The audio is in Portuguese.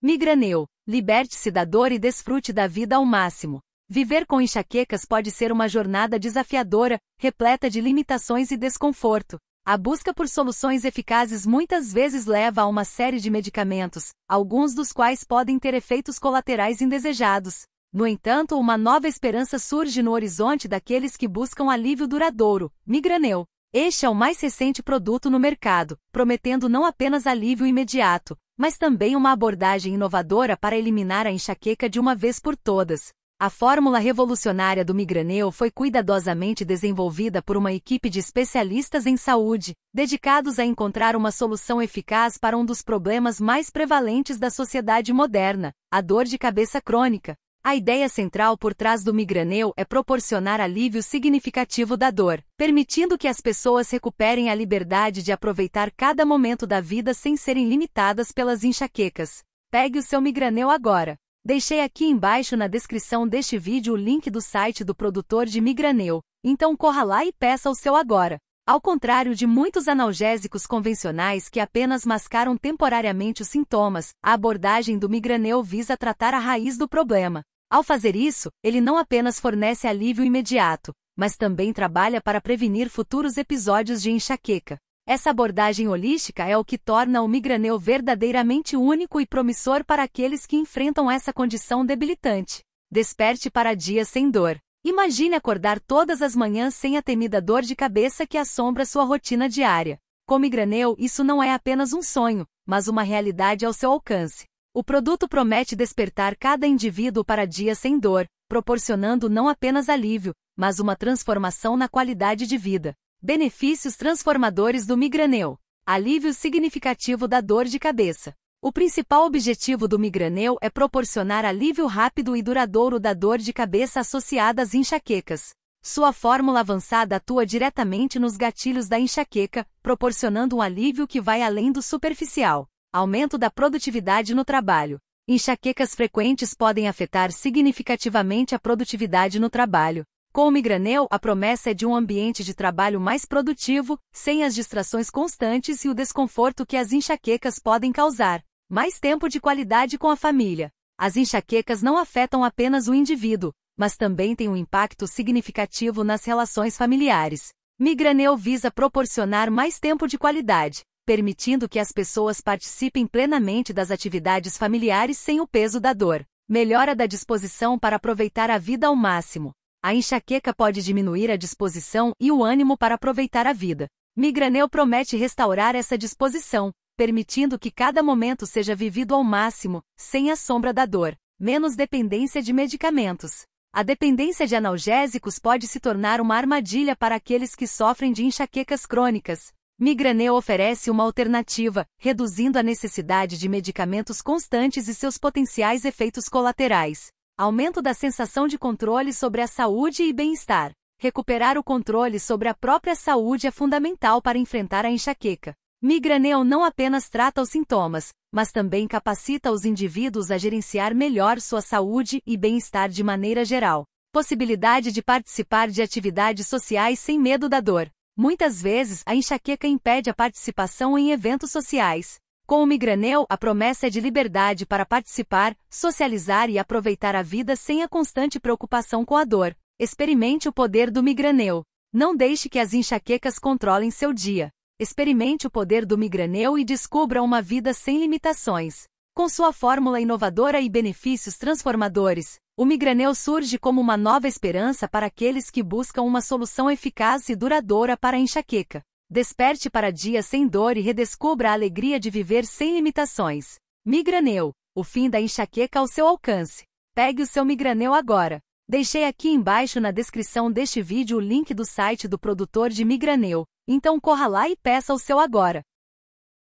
Migraneu, liberte-se da dor e desfrute da vida ao máximo. Viver com enxaquecas pode ser uma jornada desafiadora, repleta de limitações e desconforto. A busca por soluções eficazes muitas vezes leva a uma série de medicamentos, alguns dos quais podem ter efeitos colaterais indesejados. No entanto, uma nova esperança surge no horizonte daqueles que buscam alívio duradouro. Migraneu. Este é o mais recente produto no mercado, prometendo não apenas alívio imediato, mas também uma abordagem inovadora para eliminar a enxaqueca de uma vez por todas. A fórmula revolucionária do Migraneo foi cuidadosamente desenvolvida por uma equipe de especialistas em saúde, dedicados a encontrar uma solução eficaz para um dos problemas mais prevalentes da sociedade moderna, a dor de cabeça crônica. A ideia central por trás do migraneu é proporcionar alívio significativo da dor, permitindo que as pessoas recuperem a liberdade de aproveitar cada momento da vida sem serem limitadas pelas enxaquecas. Pegue o seu migraneu agora. Deixei aqui embaixo na descrição deste vídeo o link do site do produtor de migraneu, então corra lá e peça o seu agora. Ao contrário de muitos analgésicos convencionais que apenas mascaram temporariamente os sintomas, a abordagem do migraneu visa tratar a raiz do problema. Ao fazer isso, ele não apenas fornece alívio imediato, mas também trabalha para prevenir futuros episódios de enxaqueca. Essa abordagem holística é o que torna o migraneu verdadeiramente único e promissor para aqueles que enfrentam essa condição debilitante. Desperte para dias sem dor. Imagine acordar todas as manhãs sem a temida dor de cabeça que assombra sua rotina diária. Com Migraneu, isso não é apenas um sonho, mas uma realidade ao seu alcance. O produto promete despertar cada indivíduo para dias sem dor, proporcionando não apenas alívio, mas uma transformação na qualidade de vida. Benefícios transformadores do Migraneu. Alívio significativo da dor de cabeça. O principal objetivo do migraneu é proporcionar alívio rápido e duradouro da dor de cabeça associada às enxaquecas. Sua fórmula avançada atua diretamente nos gatilhos da enxaqueca, proporcionando um alívio que vai além do superficial. Aumento da produtividade no trabalho. Enxaquecas frequentes podem afetar significativamente a produtividade no trabalho. Com o migraneu, a promessa é de um ambiente de trabalho mais produtivo, sem as distrações constantes e o desconforto que as enxaquecas podem causar. Mais tempo de qualidade com a família. As enxaquecas não afetam apenas o indivíduo, mas também têm um impacto significativo nas relações familiares. Migraneu visa proporcionar mais tempo de qualidade, permitindo que as pessoas participem plenamente das atividades familiares sem o peso da dor. Melhora da disposição para aproveitar a vida ao máximo. A enxaqueca pode diminuir a disposição e o ânimo para aproveitar a vida. Migraneu promete restaurar essa disposição, permitindo que cada momento seja vivido ao máximo, sem a sombra da dor, menos dependência de medicamentos. A dependência de analgésicos pode se tornar uma armadilha para aqueles que sofrem de enxaquecas crônicas. Migraneu oferece uma alternativa, reduzindo a necessidade de medicamentos constantes e seus potenciais efeitos colaterais. Aumento da sensação de controle sobre a saúde e bem-estar. Recuperar o controle sobre a própria saúde é fundamental para enfrentar a enxaqueca. Migraneo não apenas trata os sintomas, mas também capacita os indivíduos a gerenciar melhor sua saúde e bem-estar de maneira geral. Possibilidade de participar de atividades sociais sem medo da dor. Muitas vezes, a enxaqueca impede a participação em eventos sociais. Com o Migraneo, a promessa é de liberdade para participar, socializar e aproveitar a vida sem a constante preocupação com a dor. Experimente o poder do Migraneo. Não deixe que as enxaquecas controlem seu dia. Experimente o poder do migraneu e descubra uma vida sem limitações. Com sua fórmula inovadora e benefícios transformadores, o migraneu surge como uma nova esperança para aqueles que buscam uma solução eficaz e duradoura para a enxaqueca. Desperte para dias sem dor e redescubra a alegria de viver sem limitações. Migraneu, o fim da enxaqueca ao seu alcance. Pegue o seu migraneu agora. Deixei aqui embaixo na descrição deste vídeo o link do site do produtor de Migraneu, então corra lá e peça o seu agora.